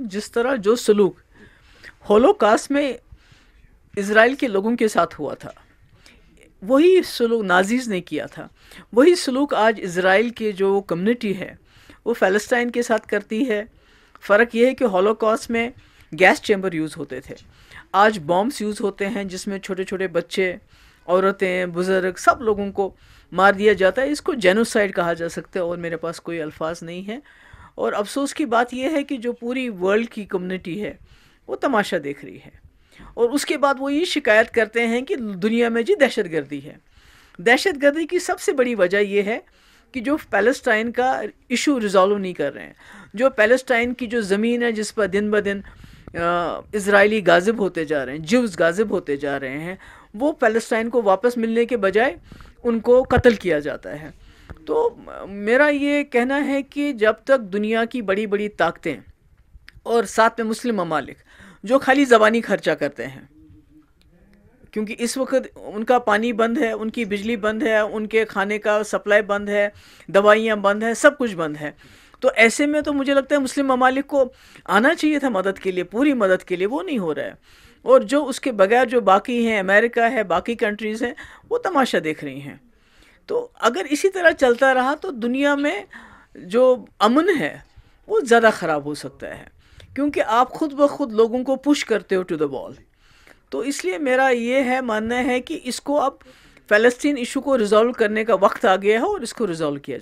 जिस तरह जो सलूक होलोकास्ट में इसराइल के लोगों के साथ हुआ था वही सलूक नाजीज़ ने किया था वही सलूक आज इसराइल के जो कम्युनिटी है वो फ़लस्तीन के साथ करती है फ़र्क यह है कि होलोकास्ट में गैस चैम्बर यूज़ होते थे आज बॉम्ब्स यूज़ होते हैं जिसमें छोटे छोटे बच्चे औरतें बुज़ुर्ग सब लोगों को मार दिया जाता है इसको जेनोसाइड कहा जा सकता है और मेरे पास कोई अल्फाज नहीं है और अफसोस की बात यह है कि जो पूरी वर्ल्ड की कम्युनिटी है वो तमाशा देख रही है और उसके बाद वो ये शिकायत करते हैं कि दुनिया में जी दहशत गर्दी है दहशत गर्दी की सबसे बड़ी वजह यह है कि जो पैलेस्टाइन का इशू रिजॉल्व नहीं कर रहे हैं जो पैलेस्टाइन की जो ज़मीन है जिस पर दिन ब दिन इसराइली गाजिब होते जा रहे हैं जिवस गाजिब होते जा रहे हैं वो पैलेस्टाइन को वापस मिलने के बजाय उनको कत्ल किया जाता है तो मेरा ये कहना है कि जब तक दुनिया की बड़ी बड़ी ताकतें और साथ में मुस्लिम ममालिक जो खाली ज़बानी खर्चा करते हैं क्योंकि इस वक्त उनका पानी बंद है उनकी बिजली बंद है उनके खाने का सप्लाई बंद है दवाइयाँ बंद है सब कुछ बंद है तो ऐसे में तो मुझे लगता है मुस्लिम ममालिक को आना चाहिए था मदद के लिए पूरी मदद के लिए वो नहीं हो रहा है और जो उसके बगैर जो बाकी हैं अमेरिका है बाकी कंट्रीज़ हैं वो तमाशा देख रही हैं तो अगर इसी तरह चलता रहा तो दुनिया में जो अमन है वो ज़्यादा ख़राब हो सकता है क्योंकि आप खुद ब खुद लोगों को पुश करते हो टू द बॉल तो इसलिए मेरा ये है मानना है कि इसको अब फ़लस्तीन इशू को रिज़ोल्व करने का वक्त आ गया है और इसको रिज़ोल्व किया